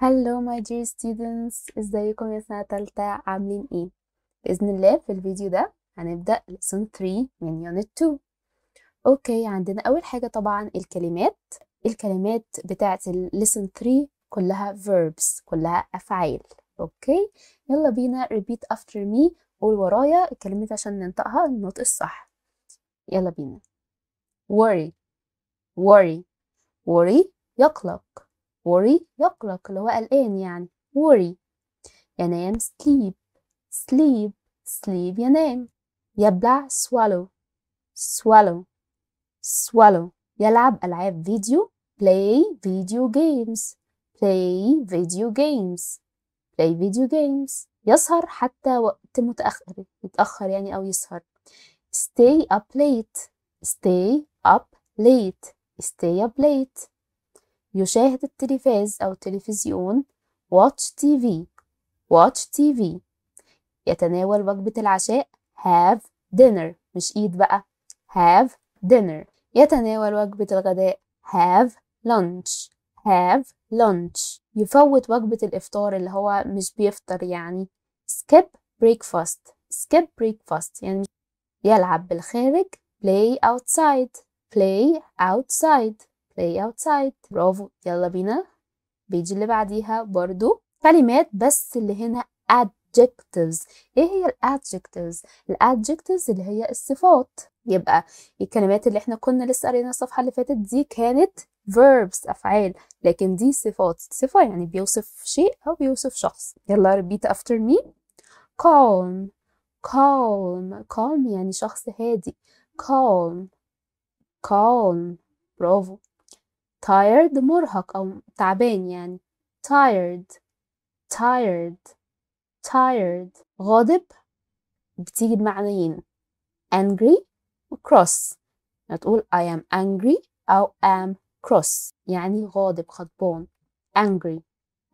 Hello my dear students ازيكم يا سنة تالتة عاملين ايه؟ بإذن الله في الفيديو ده هنبدأ lesson 3 من unit 2 اوكي عندنا أول حاجة طبعا الكلمات الكلمات بتاعة lesson 3 كلها verbs كلها أفعال اوكي يلا بينا repeat after me قول ورايا الكلمات عشان ننطقها النطق الصح يلا بينا worry worry worry يقلق worry يقلق اللي هو قلقان يعني worry ينام sleep sleep sleep ينام يبلع swallow swallow swallow يلعب ألعاب فيديو play video games play video games play video games يسهر حتى وقت متأخر يتأخر يعني أو يسهر stay up late stay up late stay up late يشاهد التلفاز أو التلفزيون watch TV watch TV يتناول وجبة العشاء have dinner مش eat بقى have dinner يتناول وجبة الغداء have lunch have lunch يفوت وجبة الإفطار اللي هو مش بيفطر يعني skip breakfast skip breakfast يعني يلعب بالخارج play outside play outside play outside برافو يلا بينا البيج اللي بعديها برضو كلمات بس اللي هنا adjectives ايه هي ال adjectives اللي هي الصفات يبقى الكلمات اللي احنا كنا لسه قرينا الصفحه اللي فاتت دي كانت verbs افعال لكن دي صفات صفه يعني بيوصف شيء او بيوصف شخص يلا repeat after me calm calm calm يعني شخص هادي calm calm برافو tired مرهق أو تعبان يعني tired tired tired غاضب بتيجي بمعنيين angry و cross هتقول يعني I am angry أو am cross يعني غاضب غضبان angry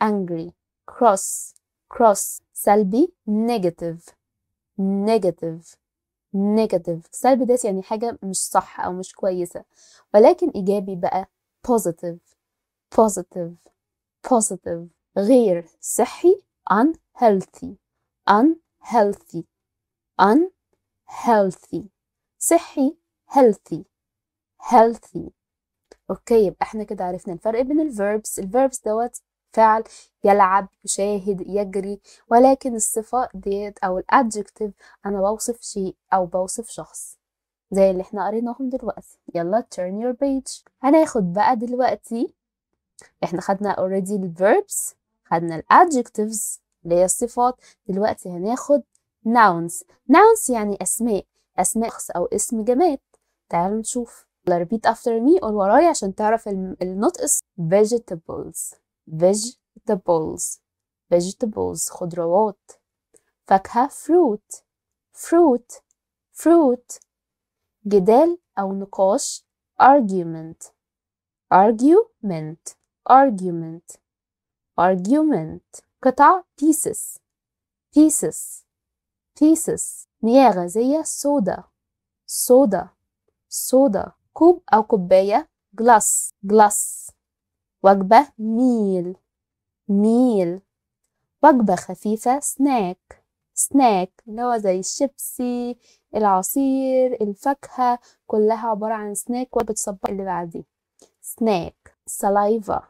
angry cross cross سلبي negative negative negative سلبي ده يعني حاجة مش صح أو مش كويسة ولكن إيجابي بقى positive positive positive غير صحي unhealthy unhealthy unhealthy صحي healthy healthy اوكي يبقى احنا كده عرفنا الفرق بين الفيربس الفيربس دوت فعل يلعب يشاهد يجري ولكن الصفة ديت او الادجكتيف انا بوصف شيء او بوصف شخص زي اللي احنا قريناهم دلوقتي يلا turn your page هناخد بقى دلوقتي احنا خدنا already ال verbs خدنا ال adjectives اللي هي الصفات دلوقتي هناخد nouns nouns يعني أسماء أسماء شخص أو اسم جماد تعالوا نشوف يلا repeat after me قول ورايا عشان تعرف النطق vegetables vegetables vegetables خضروات فاكهة fruit fruit fruit جدال أو نقاش argument argument argument argument قطع pieces pieces pieces مياه غازية soda soda soda كوب أو كوباية glass glass وجبة meal meal وجبة خفيفة snack snack اللي هو زي الشيبسي العصير الفاكهة كلها عبارة عن سناك وبتصبق اللي بعديه سناك سلايفا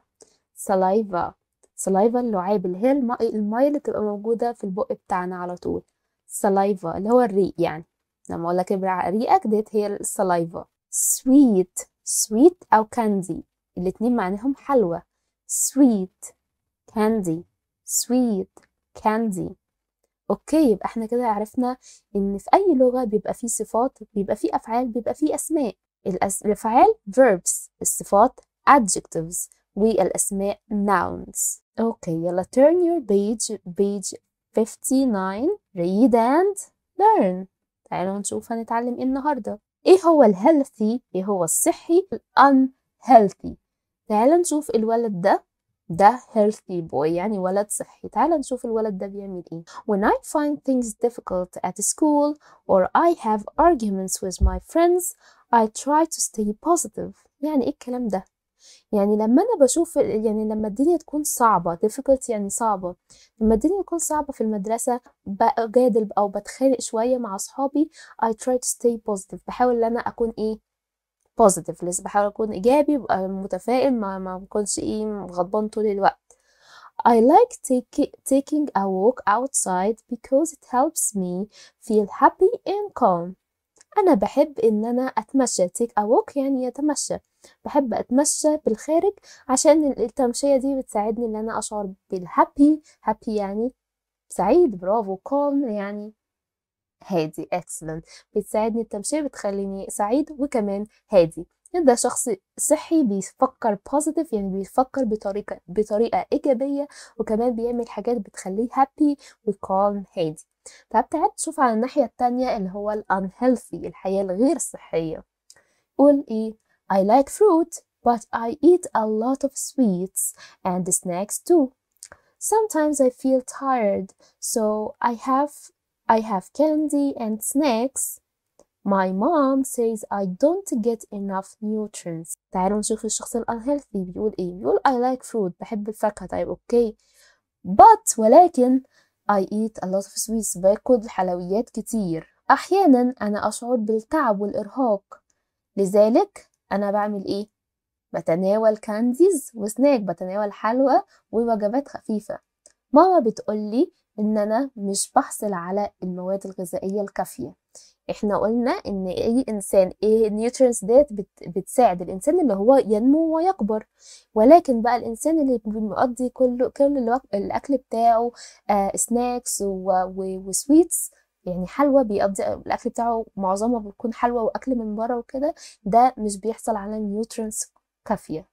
سلايفا سلايفا اللعاب اللي هي المية اللي بتبقى موجودة في البق بتاعنا على طول سلايفا اللي هو الريق يعني لما اقول لك ريقك ديت هي السلايفا سويت سويت او كاندي الاتنين معناهم حلوة سويت كاندي سويت كاندي اوكي يبقى احنا كده عرفنا ان في اي لغه بيبقى فيه صفات بيبقى فيه افعال بيبقى فيه اسماء الافعال verbs الصفات adjectives والاسماء nouns اوكي يلا turn your page page 59 read and learn تعالوا نشوف هنتعلم ايه النهارده ايه هو الهيلثي ايه هو الصحي هيلثي تعالوا نشوف الولد ده ده healthy boy يعني ولد صحي تعال نشوف الولد ده بيعمل ايه when I find things difficult at school or I have arguments with my friends I try to stay positive يعني ايه الكلام ده يعني لما انا بشوف يعني لما الدنيا تكون صعبه difficult يعني صعبه لما الدنيا تكون صعبه في المدرسه بجادل او بتخانق شويه مع اصحابي I try to stay positive بحاول ان انا اكون ايه بوزيتيف لسه بحاول اكون ايجابي ببقى متفائل ما ما بكونش ايه غضبان طول الوقت I like take, taking a walk outside because it helps me feel happy and calm أنا بحب إن أنا أتمشى take a walk يعني أتمشى بحب أتمشى بالخارج عشان التمشية دي بتساعدني إن أنا أشعر بالهابي هابي يعني سعيد برافو calm يعني هادي اكسلنت بتساعدني التمشية بتخليني سعيد وكمان هادي ده شخص صحي بيفكر بوزيتيف يعني بيفكر بطريقة بطريقة إيجابية وكمان بيعمل حاجات بتخليه هابي وكالم هادي طب تعال تشوف على الناحية التانية اللي هو unhealthy الحياة الغير صحية قول إيه I like fruit but I eat a lot of sweets and snacks too Sometimes I feel tired so I have I have candy and snacks. My mom says I don't get enough nutrients. تعالوا نشوف الشخص unhealthy بيقول إيه؟ بيقول I like fruit بحب الفاكهة طيب أوكي but ولكن I eat a lot of sweets باكل حلويات كتير أحيانا أنا أشعر بالتعب والإرهاق لذلك أنا بعمل إيه؟ بتناول كانديز وسناك بتناول حلوى ووجبات خفيفة ماما بتقولي ان انا مش بحصل على المواد الغذائيه الكافيه احنا قلنا ان اي انسان ايه النيوترينز ديت بتساعد الانسان اللي هو ينمو ويكبر ولكن بقى الانسان اللي بيقضي كل كل الاكل بتاعه آه سناكس وسويتس يعني حلوى بيقضي الاكل بتاعه معظمه بيكون حلوى واكل من بره وكده ده مش بيحصل على نيوترينز كافيه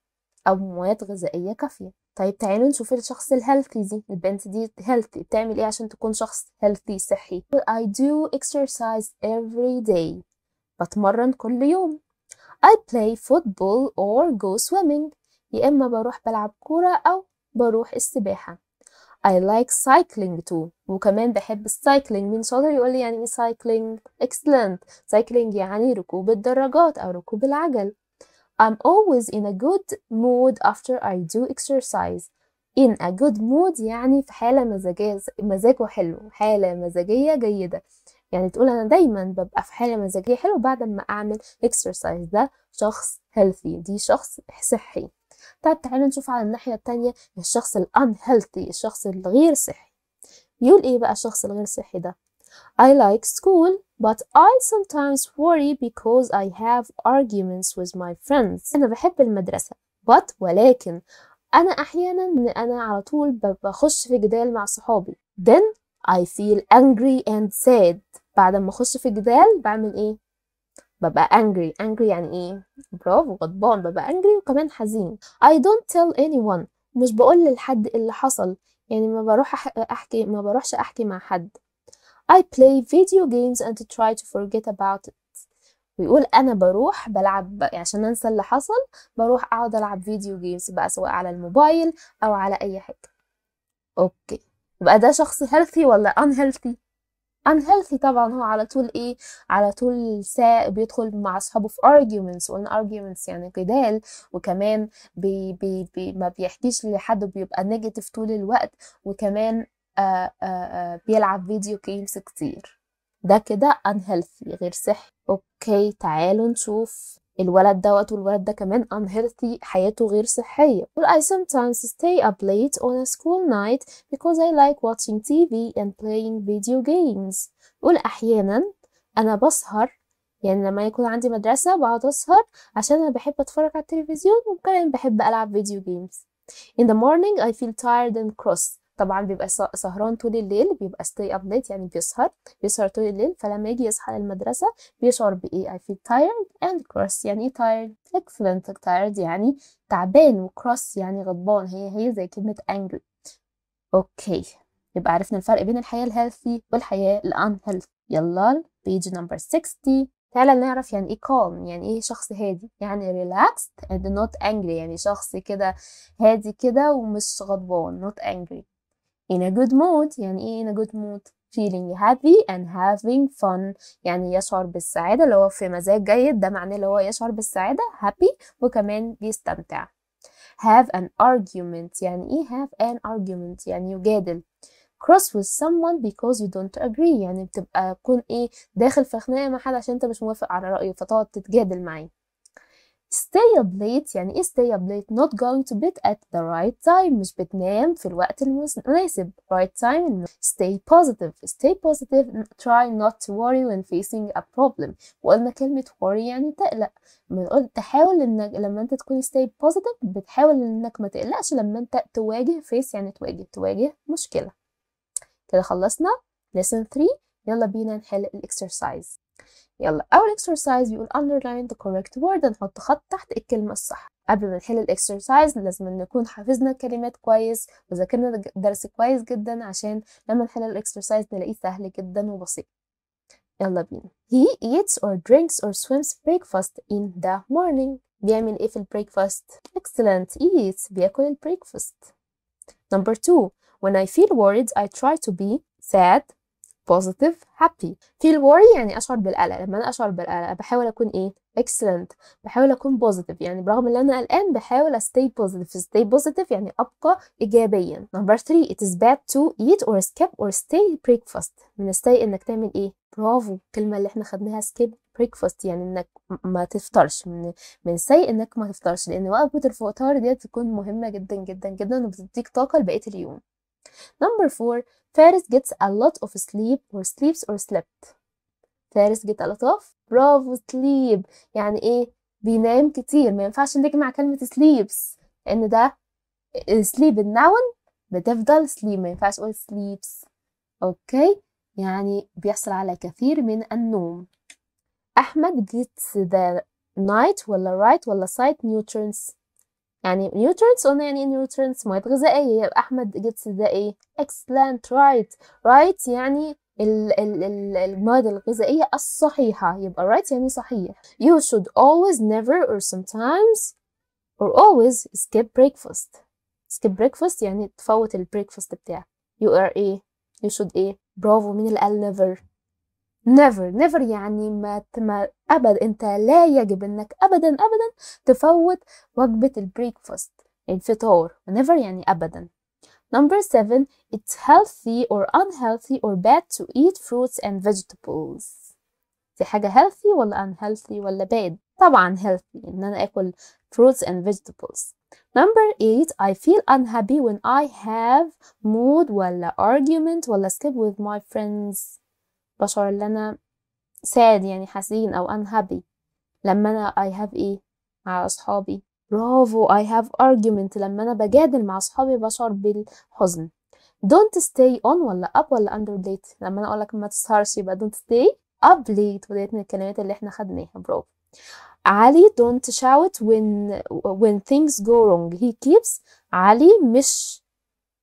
او مواد غذائيه كافيه طيب تعالوا نشوف الشخص الهيلثي دي البنت دي هيلثي بتعمل ايه عشان تكون شخص هيلثي صحي I do exercise every day بتمرن كل يوم I play football or go swimming يا إما بروح بلعب كورة أو بروح السباحة I like cycling too وكمان بحب السايكلينج من شاطر يقول لي يعني ايه cycling excellent سايكلينج يعني ركوب الدراجات أو ركوب العجل I'm always in a good mood after I do exercise. In a good mood يعني في حالة مزاجية مزاجه حلو حالة مزاجية جيدة يعني تقول أنا دايما ببقى في حالة مزاجية حلوة بعد ما أعمل exercise ده شخص healthy دي شخص صحي طيب تعالوا نشوف على الناحية التانية الشخص ال unhealthy الشخص الغير صحي يقول إيه بقى الشخص الغير صحي ده I like school But I sometimes worry because I have arguments with my friends. أنا بحب المدرسة but ولكن أنا أحيانا أنا على طول بخش في جدال مع صحابي. Then I feel angry and sad. بعد ما أخش في جدال بعمل إيه؟ ببقى angry. Angry يعني إيه؟ برافو غضبان ببقى angry وكمان حزين. I don't tell anyone. مش بقول لحد اللي حصل يعني ما بروح أحكي ما بروحش أحكي مع حد. I play video games and try to forget about it ويقول انا بروح بلعب يعني عشان انسى اللي حصل بروح اقعد العب فيديو جيمز بقى سواء على الموبايل او على اي حاجه اوكي يبقى ده شخص healthy ولا unhealthy unhealthy طبعا هو على طول ايه على طول سا بيدخل مع اصحابه في arguments وقلنا arguments يعني جدال وكمان بي بي بي ما بيحكيش لحد بيبقى نيجاتيف طول الوقت وكمان آه، آه، آه، بيلعب فيديو جيمز كتير ده كده unhealthy غير صحي اوكي تعالوا نشوف الولد دوت والولد ده كمان unhealthy حياته غير صحية Well I sometimes stay up late on a school night because I like watching TV and playing video games قول أحيانا أنا بسهر يعني لما يكون عندي مدرسة بقعد أسهر عشان أنا بحب أتفرج على التلفزيون وكمان بحب ألعب فيديو جيمز In the morning I feel tired and cross طبعا بيبقى سهران طول الليل بيبقى stay up late يعني بيسهر بيسهر طول الليل فلما يجي يصحى للمدرسة بيشعر بإيه I feel tired and cross يعني إيه tired excellent tired يعني تعبان وكروس يعني غضبان هي هي زي كلمة angry اوكي يبقى عرفنا الفرق بين الحياة الهيلثي والحياة الانهيلثي يلا بيج نمبر 60 تعالى نعرف يعني ايه calm يعني ايه شخص هادي يعني relaxed and not angry يعني شخص كده هادي كده ومش غضبان not angry in a good mood يعني ايه in a good mood feeling happy and having fun يعني يشعر بالسعادة اللي هو في مزاج جيد ده معناه اللي هو يشعر بالسعادة happy وكمان بيستمتع have an argument يعني ايه have an argument يعني يجادل cross with someone because you don't agree يعني بتبقى تكون ايه داخل في خناقة مع حد عشان انت مش موافق على رأيه فتقعد تتجادل معاه stay up late يعني ايه stay up late not going to bed at the right time مش بتنام في الوقت المناسب right time stay positive stay positive try not to worry when facing a problem وقلنا كلمة worry يعني تقلق بنقول تحاول انك لما انت تكون stay positive بتحاول انك ما تقلقش لما انت تواجه face يعني تواجه تواجه مشكلة كده خلصنا lesson 3 يلا بينا نحل الاكسرسايز يلا أول exercise بيقول underline the correct word نحط خط تحت الكلمة الصح قبل ما نحل الاكسرسايز لازم نكون حافظنا الكلمات كويس وذاكرنا الدرس كويس جدا عشان لما نحل الاكسرسايز نلاقيه سهل جدا وبسيط يلا بينا he eats or drinks or swims breakfast in the morning بيعمل ايه في البريكفاست excellent eats بياكل البريكفاست number two when I feel worried I try to be sad positive happy feel worry يعني اشعر بالقلق لما انا اشعر بالقلق بحاول اكون ايه excellent بحاول اكون positive يعني برغم ان انا قلقان بحاول stay positive stay positive يعني ابقى ايجابيا number 3 it is bad to eat or skip or stay breakfast من stay انك تعمل ايه برافو الكلمه اللي احنا خدناها skip breakfast يعني انك ما تفطرش من من سيء انك ما تفطرش لان وقفه الفطار ديت بتكون مهمه جدا جدا جدا وبتديك طاقه لبقيه اليوم Number four, Faris gets a lot of sleep or sleeps or slept. Faris gets a lot of Bravo, sleep يعني ايه بينام كتير ما ينفعش نجمع كلمة sleeps لأن ده sleep النون بتفضل sleep ما ينفعش أقول sleeps أوكي يعني بيحصل على كثير من النوم أحمد gets the night ولا right ولا side turns. يعني نيوترينتس قلنا يعني ايه نيوترينتس مواد غذائيه يبقى احمد جبت ده ايه اكسلنت رايت رايت يعني المواد الغذائيه الصحيحه يبقى رايت يعني صحيح you should always never or sometimes or always skip breakfast skip breakfast يعني تفوت البريكفاست بتاعك you are ايه you should ايه برافو مين اللي قال never never never يعني ما, ما أبد أنت لا يجب أنك أبدا أبدا تفوت وجبة البريكفاست الفطار never يعني أبدا Number seven, it's healthy or unhealthy or bad to eat fruits and vegetables. دي حاجة healthy ولا unhealthy ولا bad؟ طبعا healthy إن أنا آكل fruits and vegetables. Number eight, I feel unhappy when I have mood ولا argument ولا skip with my friends. بشعر ان انا sad يعني حزين او unhappy لما انا I have ايه مع اصحابي برافو I have argument لما انا بجادل مع اصحابي بشعر بالحزن don't stay on ولا up ولا under late لما انا اقولك ما تسهرش يبقى don't stay up late وديت من الكلمات اللي احنا خدناها برافو علي don't shout when when things go wrong he keeps علي مش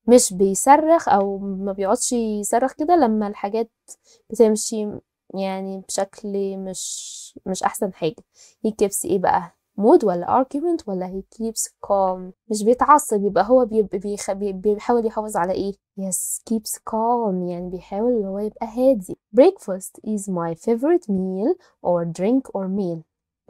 مش بيصرخ او ما بيقعدش يصرخ كده لما الحاجات بتمشي يعني بشكل مش مش احسن حاجه هي كيبس ايه بقى مود ولا argument ولا هي keeps calm مش بيتعصب يبقى هو بيحاول يحافظ على ايه yes keeps calm يعني بيحاول اللي هو يبقى هادي breakfast is my favorite meal or drink or meal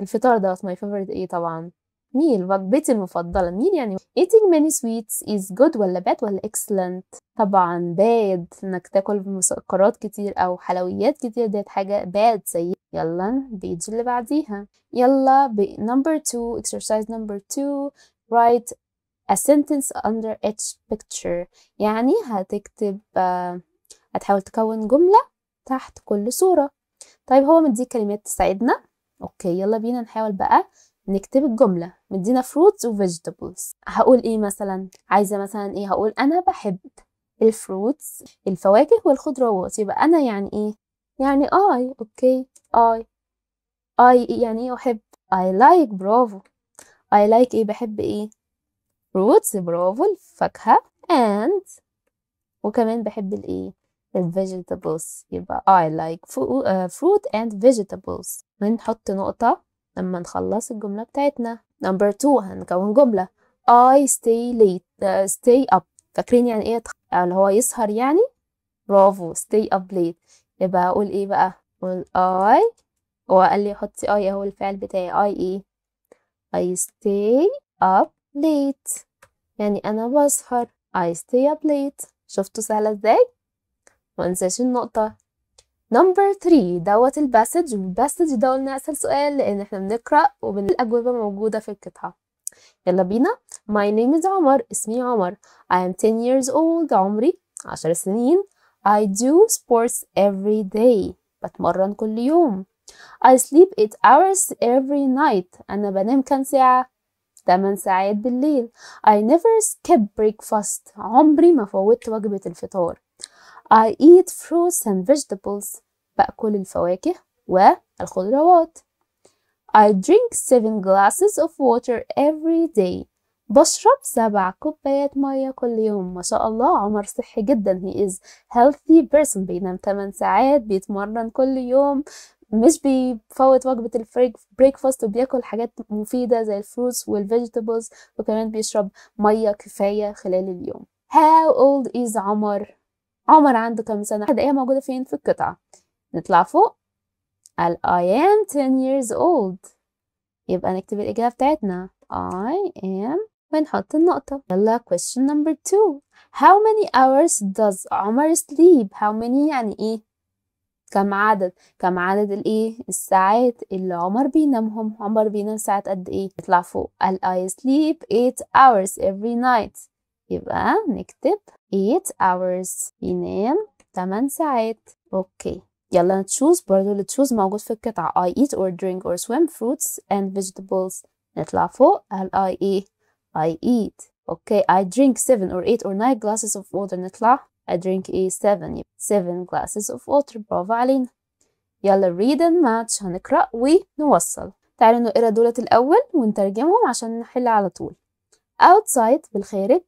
الفطار دوت my favorite ايه طبعا ميل وجبتي المفضلة ميل يعني eating many sweets is good ولا bad ولا excellent طبعا bad انك تاكل مسكرات كتير او حلويات كتير ديت حاجة bad سيئة يلا البيج اللي بعديها يلا ب number two exercise number two write a sentence under each picture يعني هتكتب آه، هتحاول تكون جملة تحت كل صورة طيب هو مديك كلمات تساعدنا اوكي يلا بينا نحاول بقى نكتب الجملة مدينا fruits و vegetables هقول ايه مثلا عايزة مثلا ايه هقول انا بحب الفروتس الفواكه والخضروات يبقى انا يعني ايه يعني I اوكي I I يعني ايه احب I like برافو I like ايه بحب ايه fruits برافو الفاكهة and وكمان بحب الايه الفيجيتابلز يبقى I like آه، fruit and vegetables ونحط نقطة لما نخلص الجملة بتاعتنا نمبر تو هنكون جملة I stay late uh, stay up فاكرين يعني ايه آه، اللي هو يسهر يعني برافو stay up late يبقى اقول ايه بقى اقول I هو قال لي حطي I اهو الفعل بتاعي I ايه I stay up late يعني انا بسهر I stay up late شفتوا سهلة ازاي؟ منساش النقطة نمبر 3 دوت الباسج والباسج ده قلنا اسهل سؤال لان احنا بنقرا والاجوبه موجوده في القطعه يلا بينا My name is عمر اسمي عمر I am 10 years old عمري 10 سنين I do sports every day بتمرن كل يوم I sleep 8 hours every night أنا بنام كام ساعة؟ 8 ساعات بالليل I never skip breakfast عمري ما فوتت وجبة الفطار I eat fruits and vegetables بأكل الفواكه والخضروات I drink seven glasses of water every day بشرب سبع كوبايات مية كل يوم ما شاء الله عمر صحي جدا he is healthy person بينام 8 ساعات بيتمرن كل يوم مش بيفوت وجبة breakfast وبياكل حاجات مفيدة زي الفروتس والفيجيتابلز وكمان بيشرب مية كفاية خلال اليوم How old is عمر؟ عمر عنده كام سنة ايه موجودة فين في القطعة نطلع فوق قال I am 10 years old يبقى نكتب الإجابة بتاعتنا I am ونحط النقطة يلا question number two How many hours does عمر sleep? How many يعني إيه؟ كم عدد؟ كم عدد الإيه؟ الساعات اللي عمر بينامهم عمر بينام ساعات قد إيه؟ نطلع فوق قال I sleep 8 hours every night يبقى نكتب eight hours in him taman sait okay yalla choose برضو اللي choose ما قلت في I eat or drink or swim fruits and vegetables نطلع فوق I eat I eat okay I drink seven or eight or nine glasses of water نطلع I drink a seven seven glasses of water برافو علينا يلا read and match هنقرأ ونوصل تعالوا نقرأ دولة الأول ونترجمهم عشان نحل على طول outside بالخارج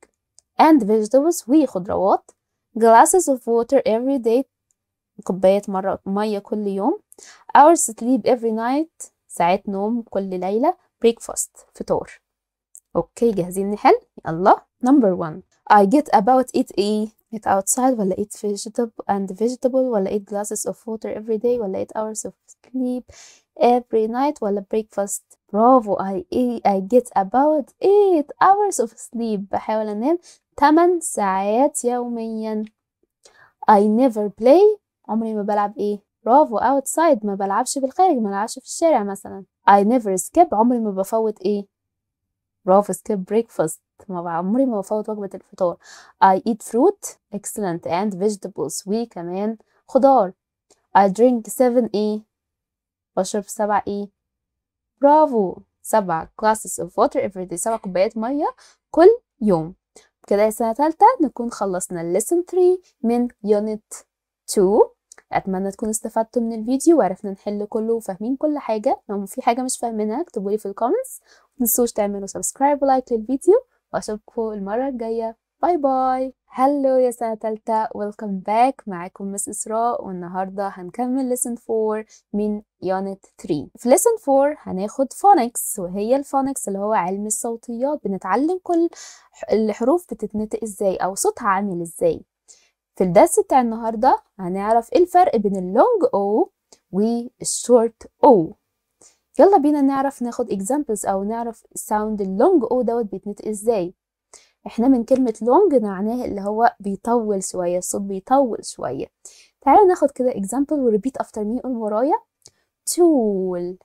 and vegetables وخضروات glasses of water every day كوباية مرة مية كل يوم hours sleep every night ساعات نوم كل ليلة breakfast فطار اوكي جاهزين نحل يلا number one I get about it a eat outside ولا eat vegetable and vegetable ولا eat glasses of water every day ولا eat hours of sleep every night ولا breakfast برافو I, I get about 8 hours of sleep بحاول أنام 8 ساعات يوميا I never play عمري ما بلعب ايه برافو outside ما بلعبش بالخارج ما بلعبش في الشارع مثلا I never skip عمري ما بفوت ايه برافو skip breakfast ما عمري ما بفوت وجبة الفطار I eat fruit excellent and vegetables وكمان خضار I drink seven ايه بشرب سبع ايه e. برافو سبع glasses of water every day سبع كوبايات مية كل يوم كده سنة تالتة نكون خلصنا lesson 3 من يونت 2 اتمنى تكونوا استفدتوا من الفيديو وعرفنا نحل كله وفاهمين كل حاجه لو في حاجه مش فاهمينها اكتبولي في الكومنتس متنسوش تعملوا سبسكرايب ولايك للفيديو واشوفكم المره الجايه باي باي هلو يا سنة تالتة ويلكم باك معاكم مس إسراء والنهاردة هنكمل لسن 4 من يونت 3 في لسن 4 هناخد فونكس وهي الفونكس اللي هو علم الصوتيات بنتعلم كل الحروف بتتنطق ازاي أو صوتها عامل ازاي في الدرس بتاع النهاردة هنعرف ايه الفرق بين اللونج او والشورت او يلا بينا نعرف ناخد examples أو نعرف ساوند اللونج او دوت بيتنطق ازاي احنا من كلمة لونج معناه اللي هو بيطول شوية الصوت بيطول شوية تعالى ناخد كده example وريبيت افتر مي قول ورايا تول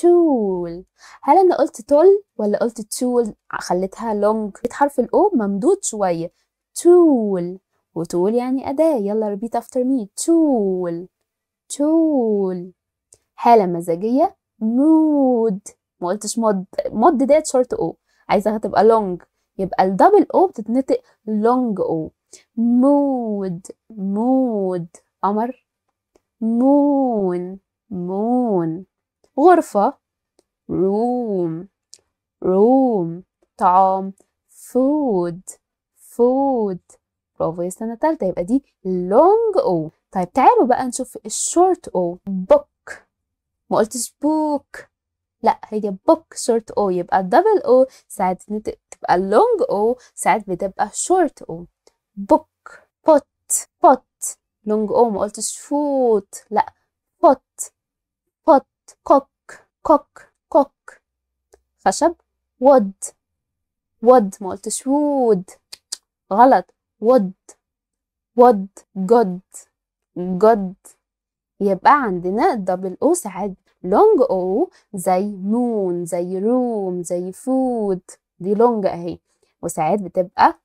تول هل انا قلت تول ولا قلت تول خليتها لونج حرف الاو ممدود شوية تول وتول يعني أداة يلا ريبيت افتر مي تول تول حالة مزاجية مود ما قلتش مود مود ديت شورت او عايزاها تبقى لونج يبقى الدبل او بتتنطق لونج او مود مود قمر مون مون غرفة روم روم طعام فود فود برافو يا سنة تالتة يبقى دي لونج او طيب تعالوا بقى نشوف الشورت او بوك ما قلتش بوك لا هي بوك شورت او يبقى الدبل او ساعات بتبقى لونج او ساعات بتبقى شورت او بوك بوت بوت لونج او ما قلتش فوت لا بوت بوت كوك كوك كوك خشب ود ود ما قلتش وود غلط ود ود جود جود يبقى عندنا دبل او ساعات لونج او زي نون زي روم زي فود دي لونج اهي وساعات بتبقى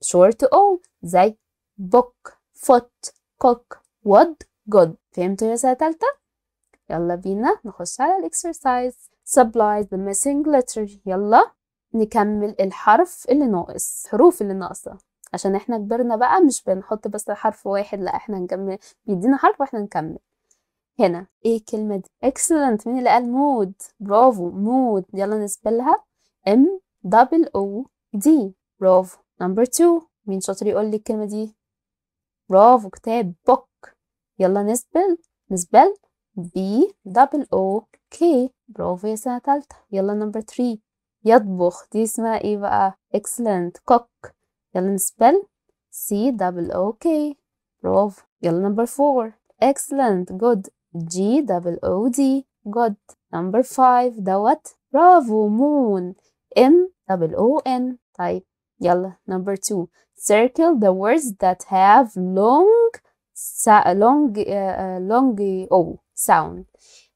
شورت او زي بوك فوت كوك ود جود فهمتوا يا سنه تالتة يلا بينا نخش على الاكسرسايز سبلايز ذا ميسنج letter يلا نكمل الحرف اللي ناقص الحروف اللي ناقصه عشان احنا كبرنا بقى مش بنحط بس حرف واحد لا احنا نكمل بيدينا حرف واحنا نكمل هنا ايه كلمة دي excellent مين اللي قال مود برافو مود يلا نسبلها ام دبل او دي برافو نمبر two مين شاطر يقول لي الكلمة دي برافو كتاب بوك يلا نسبل نسبل بي دبل او كي برافو يا سنة تالتة يلا نمبر three يطبخ دي اسمها ايه بقى excellent cook يلا نسبل سي دبل او كي برافو يلا نمبر four excellent good G double O D good number five دوت برافو مون M double O N طيب يلا number two circle the words that have long long uh, long او sound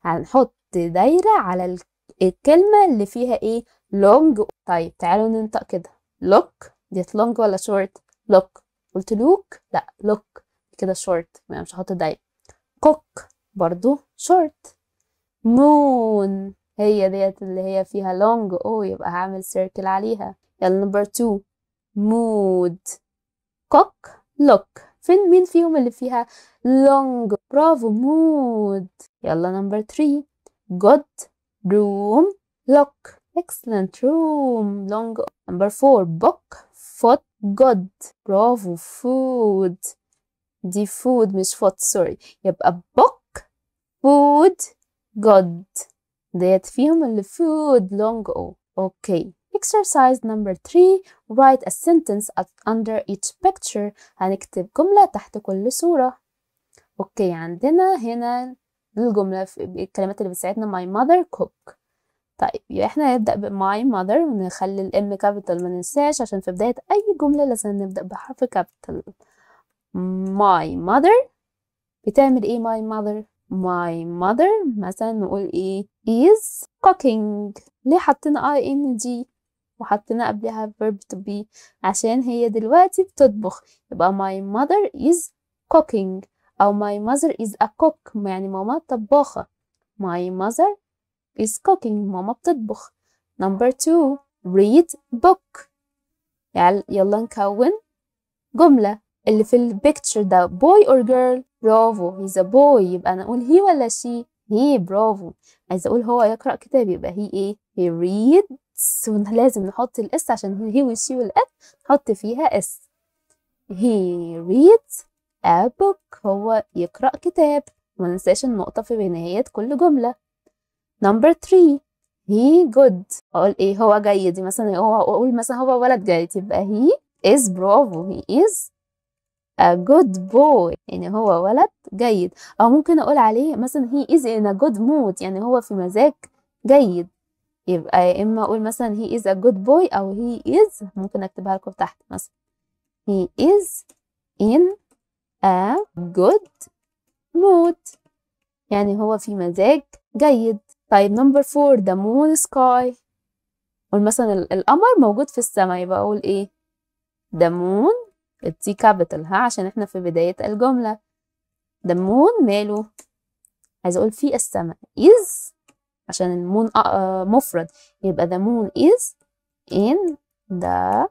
هنحط دايرة على الكلمة اللي فيها ايه long طيب تعالوا ننطق كده look ديت long ولا short look قلت look لا look كده short مش هحط دايرة cook برضو short moon هي ديت اللي هي فيها long او يبقى هعمل circle عليها يلا number two mood cock look فين مين فيهم اللي فيها long برافو mood يلا number three good room lock excellent room long number four book foot good برافو food دي food مش foot sorry يبقى book food good ديت فيهم اللي food long o okay exercise number 3 write a sentence under each picture هنكتب جملة تحت كل صورة اوكي عندنا هنا الجملة في الكلمات اللي بتساعدنا my mother cook طيب يبقى احنا هنبدأ ب my mother ونخلي الام كابيتال ما ننساش عشان في بداية أي جملة لازم نبدأ بحرف كابيتال my mother بتعمل ايه my mother my mother مثلا نقول ايه is cooking ليه حطينا اي ان دي وحطينا قبلها verb to be عشان هي دلوقتي بتطبخ يبقى my mother is cooking أو my mother is a cook يعني ماما طباخة my mother is cooking ماما بتطبخ number two read book يعني يلا نكون جملة اللي في البيكتشر ده بوي اور جيرل برافو هيز ا بوي يبقى انا اقول هي ولا شي هي برافو عايزه اقول هو يقرا كتاب يبقى هي ايه هي ريدز لازم نحط الاس عشان هي والشي والات نحط فيها اس هي ريدز a book هو يقرا كتاب ما ننساش النقطه في نهايه كل جمله نمبر 3 هي جود اقول ايه هو جيد مثلا هو اقول مثلا هو ولد جيد يبقى هي is برافو هي is good boy يعني هو ولد جيد او ممكن اقول عليه مثلا هي is in a good mood يعني هو في مزاج جيد يبقى يا اما اقول مثلا هي از ا جود بوي او هي از ممكن اكتبها لكم تحت مثلا هي از in a good mood يعني هو في مزاج جيد طيب نمبر فور the moon sky قول مثلا القمر موجود في السماء يبقى اقول ايه the moon التي كابيتال ها عشان احنا في بداية الجملة دمون ماله عايزة أقول في السماء is عشان المون آه، آه، مفرد يبقى the moon is in the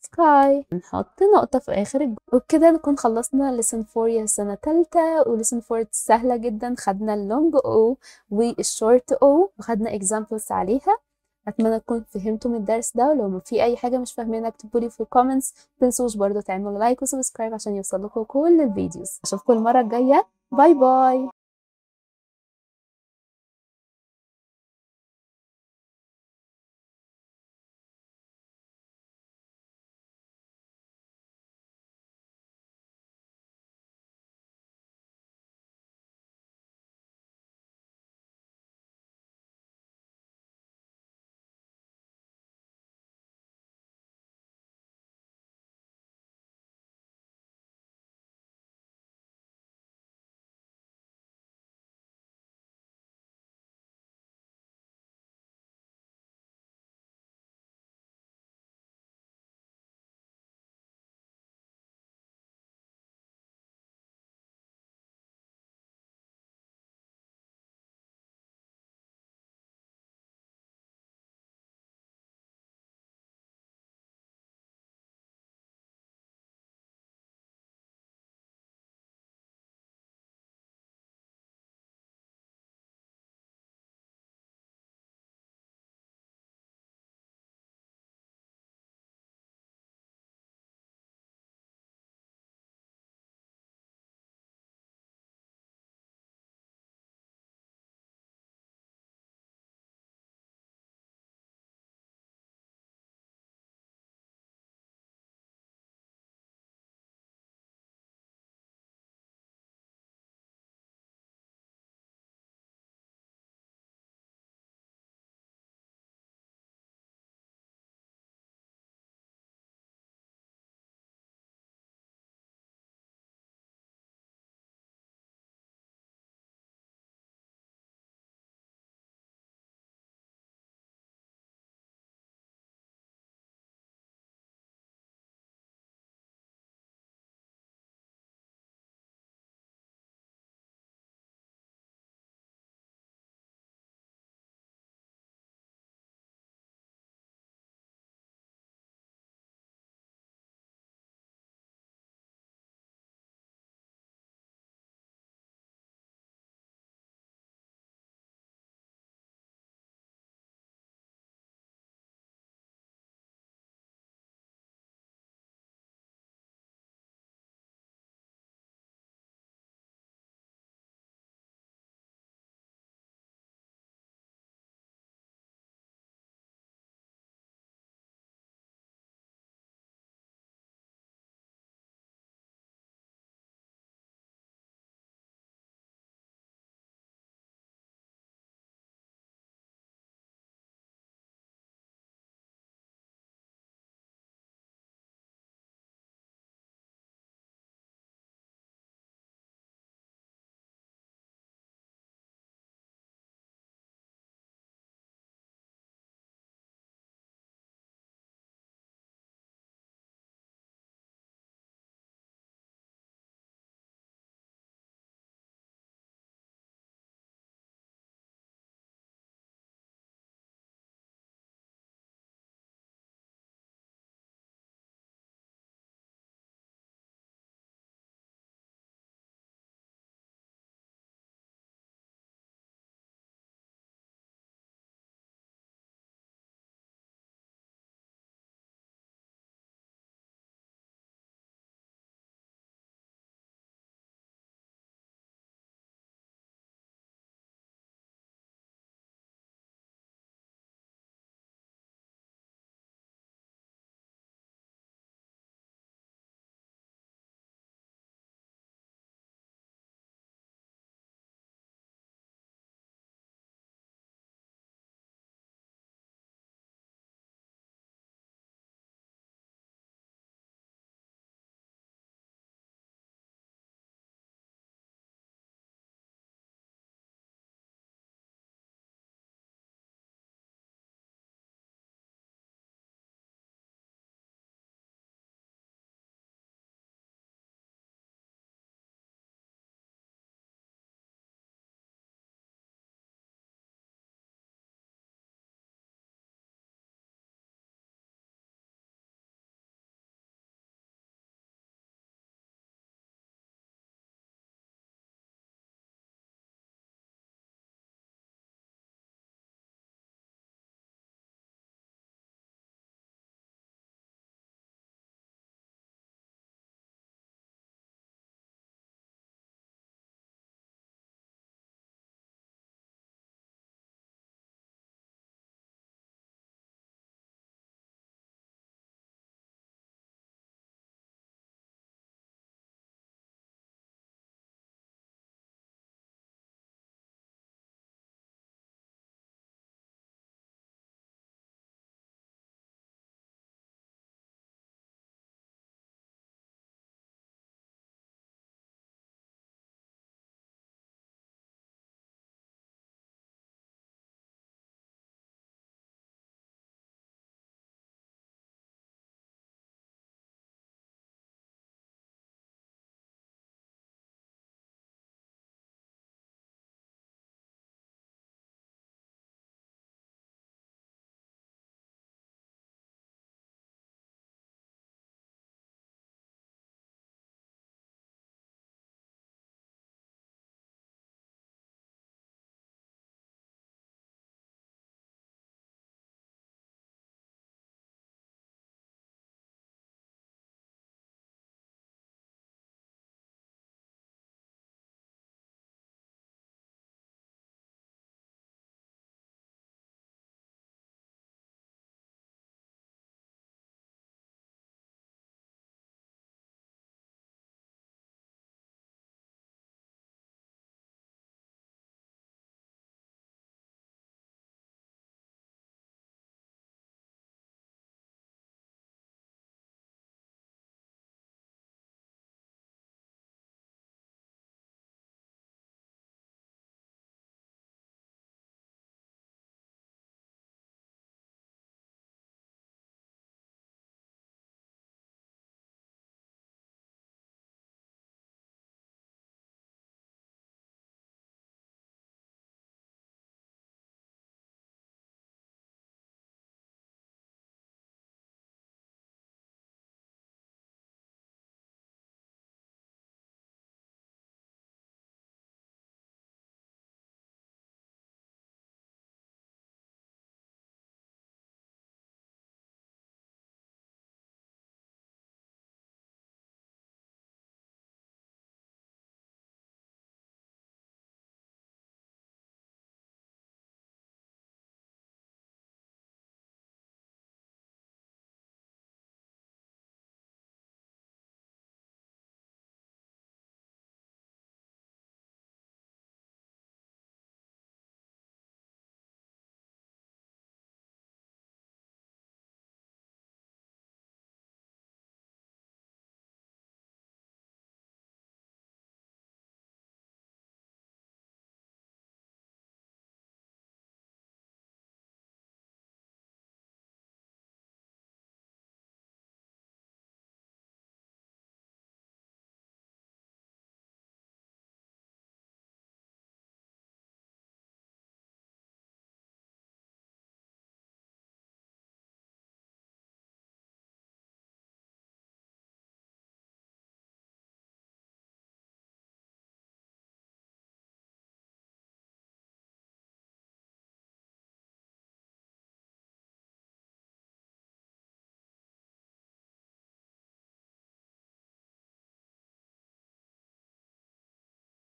سكاي نحط نقطة في آخر الجملة وبكده نكون خلصنا لسن فور يا سنة تالتة ولسن فور سهلة جدا خدنا اللونج او والشورت او وخدنا اكزامبلز عليها اتمنى تكونوا فهمتوا من الدرس ده ولو في اي حاجه مش فاهمينها اكتبوا لي في الكومنتس متنسوش برضو تعملوا لايك وسبسكرايب عشان يوصلكم كل الفيديوز اشوفكم المره الجايه باي باي